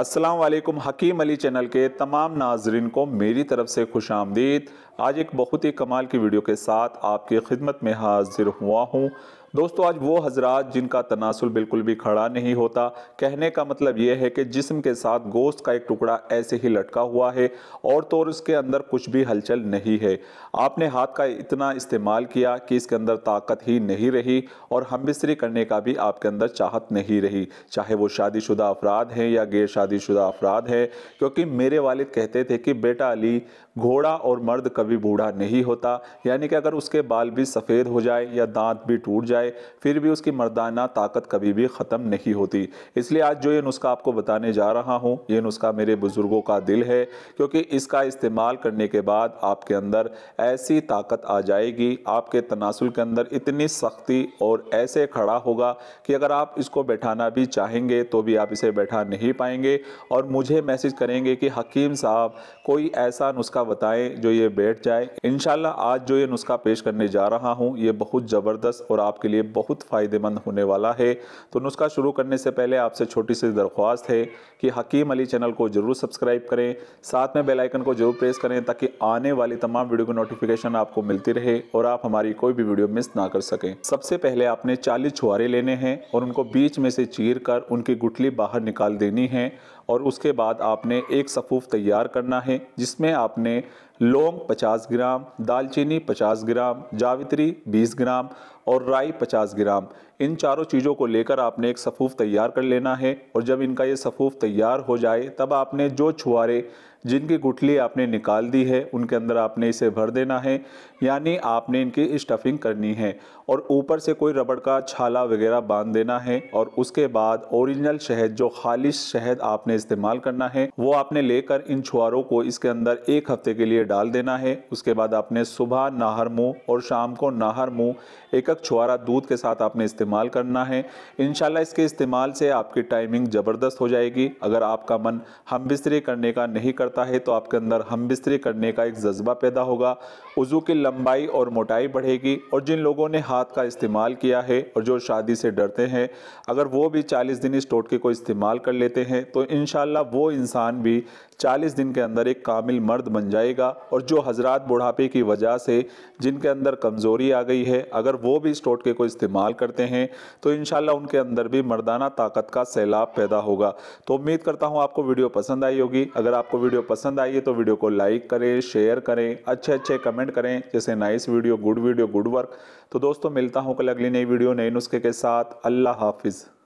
अस्सलाम वालेकुम हकीम अली चैनल के तमाम नाजरन को मेरी तरफ से खुश आमदीद आज एक बहुत ही कमाल की वीडियो के साथ आपकी खिदमत में हाजिर हुआ हूँ दोस्तों आज वो हजरात जिनका तनासुल बिल्कुल भी खड़ा नहीं होता कहने का मतलब यह है कि जिस्म के साथ गोश्त का एक टुकड़ा ऐसे ही लटका हुआ है और तो और उसके अंदर कुछ भी हलचल नहीं है आपने हाथ का इतना इस्तेमाल किया कि इसके अंदर ताकत ही नहीं रही और हम बिस्तरी करने का भी आपके अंदर चाहत नहीं रही चाहे वो शादीशुदा अफराद हैं या गैर शादीशुदा अफराद हैं क्योंकि मेरे वालिद कहते थे कि बेटा अली घोड़ा और मर्द कभी बूढ़ा नहीं होता यानी कि अगर उसके बाल भी सफ़ेद हो जाए या दांत भी टूट जाए जाए फिर भी उसकी मर्दाना ताकत कभी भी ख़त्म नहीं होती इसलिए आज जो ये नुस्खा आपको बताने जा रहा हूँ ये नुस्खा मेरे बुज़ुर्गों का दिल है क्योंकि इसका इस्तेमाल करने के बाद आपके अंदर ऐसी ताकत आ जाएगी आपके तनासुल के अंदर इतनी सख्ती और ऐसे खड़ा होगा कि अगर आप इसको बैठाना भी चाहेंगे तो भी आप इसे बैठा नहीं पाएंगे और मुझे मैसेज करेंगे कि हकीम साहब कोई ऐसा नुस्खा बताएं जो ये बैठ जाए इनशाला आज जो ये नुस्खा पेश करने जा रहा हूँ ये बहुत ज़बरदस्त और आपके लिए बहुत फ़ायदेमंद होने वाला है तो नुस्खा शुरू करने से पहले आपसे छोटी सी दरख्वास्त है कि हकीम अली चैनल को ज़रूर सब्सक्राइब करें साथ में बेलाइकन को ज़रूर प्रेस करें ताकि आने वाली तमाम वीडियो की नोटिफिकेशन आपको मिलती रहे और आप हमारी कोई भी वीडियो मिस ना कर सकें सबसे पहले आपने चालीस छुआरे लेने हैं और उनको बीच में से चीर कर उनकी गुठली बाहर निकाल देनी है और उसके बाद आपने एक सफ़ूफ तैयार करना है जिसमें आपने लौंग 50 ग्राम दालचीनी 50 ग्राम जावित्री 20 ग्राम और राई 50 ग्राम इन चारों चीज़ों को लेकर आपने एक सफ़ूफ़ तैयार कर लेना है और जब इनका ये सफ़ूफ़ तैयार हो जाए तब आपने जो छुआरे जिनकी गुठली आपने निकाल दी है उनके अंदर आपने इसे भर देना है यानी आपने इनकी स्टफिंग करनी है और ऊपर से कोई रबड़ का छाला वगैरह बांध देना है और उसके बाद ओरिजिनल शहद जो खालिश शहद आपने इस्तेमाल करना है वो आपने लेकर इन छुआरों को इसके अंदर एक हफ्ते के लिए डाल देना है उसके बाद आपने सुबह नाहर मुँह और शाम को नाहर मुँह एक एक छुआरा दूध के साथ आपने इस्तेमाल इस्तेमाल करना है इन इसके इस्तेमाल से आपकी टाइमिंग ज़बरदस्त हो जाएगी अगर आपका मन हम बिस्तरी करने का नहीं करता है तो आपके अंदर हम बिस्तरी करने का एक जज्बा पैदा होगा वज़ू की लंबाई और मोटाई बढ़ेगी और जिन लोगों ने हाथ का इस्तेमाल किया है और जो शादी से डरते हैं अगर वो भी चालीस दिन इस टोटके को इस्तेमाल कर लेते हैं तो इन वो इंसान भी 40 दिन के अंदर एक कामिल मर्द बन जाएगा और जो हजरात बुढ़ापे की वजह से जिनके अंदर कमज़ोरी आ गई है अगर वो भी इस टोटके को इस्तेमाल करते हैं तो इन उनके अंदर भी मर्दाना ताकत का सैलाब पैदा होगा तो उम्मीद करता हूँ आपको वीडियो पसंद आई होगी अगर आपको वीडियो पसंद आई है तो वीडियो को लाइक करें शेयर करें अच्छे अच्छे कमेंट करें जैसे nice video good video good work तो दोस्तों मिलता हूँ कल अगली नई वीडियो नए नुस्खे के साथ अल्लाह हाफिज़